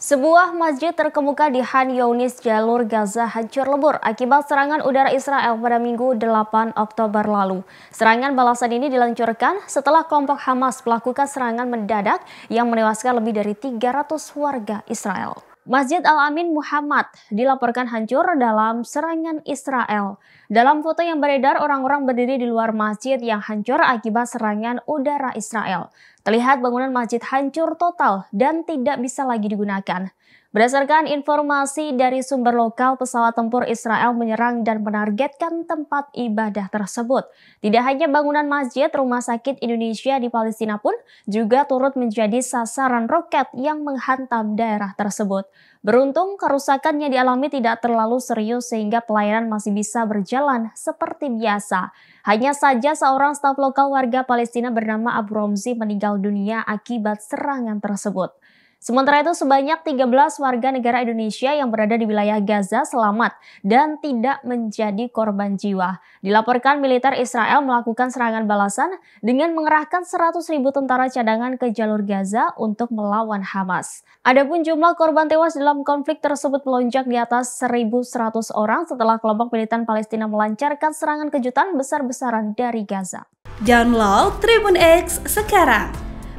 Sebuah masjid terkemuka di Han Yunis jalur Gaza hancur lebur akibat serangan udara Israel pada Minggu 8 Oktober lalu. Serangan balasan ini dilancurkan setelah kelompok Hamas melakukan serangan mendadak yang menewaskan lebih dari 300 warga Israel. Masjid Al-Amin Muhammad dilaporkan hancur dalam serangan Israel. Dalam foto yang beredar, orang-orang berdiri di luar masjid yang hancur akibat serangan udara Israel. Terlihat bangunan masjid hancur total dan tidak bisa lagi digunakan. Berdasarkan informasi dari sumber lokal, pesawat tempur Israel menyerang dan menargetkan tempat ibadah tersebut. Tidak hanya bangunan masjid, rumah sakit Indonesia di Palestina pun juga turut menjadi sasaran roket yang menghantam daerah tersebut. Beruntung, kerusakan yang dialami tidak terlalu serius sehingga pelayanan masih bisa berjalan seperti biasa. Hanya saja seorang staf lokal warga Palestina bernama Abu Romzi meninggal meninggal dunia akibat serangan tersebut. Sementara itu sebanyak 13 warga negara Indonesia yang berada di wilayah Gaza selamat dan tidak menjadi korban jiwa. Dilaporkan militer Israel melakukan serangan balasan dengan mengerahkan 100 ribu tentara cadangan ke jalur Gaza untuk melawan Hamas. Adapun jumlah korban tewas dalam konflik tersebut melonjak di atas 1.100 orang setelah kelompok militan Palestina melancarkan serangan kejutan besar-besaran dari Gaza. Download Tribun X sekarang